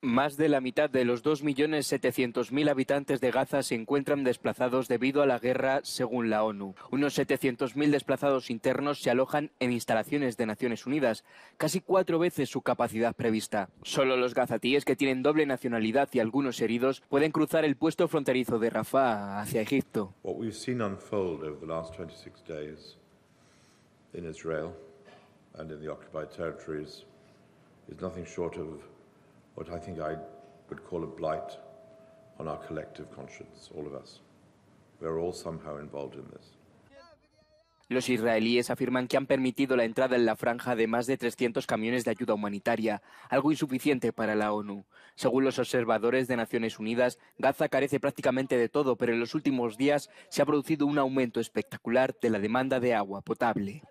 Más de la mitad de los 2.700.000 habitantes de Gaza se encuentran desplazados debido a la guerra, según la ONU. Unos 700.000 desplazados internos se alojan en instalaciones de Naciones Unidas, casi cuatro veces su capacidad prevista. Solo los gazatíes que tienen doble nacionalidad y algunos heridos pueden cruzar el puesto fronterizo de Rafah hacia Egipto. What we've seen unfold the last 26 days in Israel and in the occupied territories is nothing short of I think I would call blight on our collective conscience, all of us. We're all somehow involved in this. Los israelíes afirman que han permitido la entrada en la franja de más de 300 camiones de ayuda humanitaria, algo insuficiente para la ONU. Según los observadores de Naciones Unidas, Gaza carece prácticamente de todo, pero en los últimos días se ha producido un aumento espectacular de la demanda de agua potable.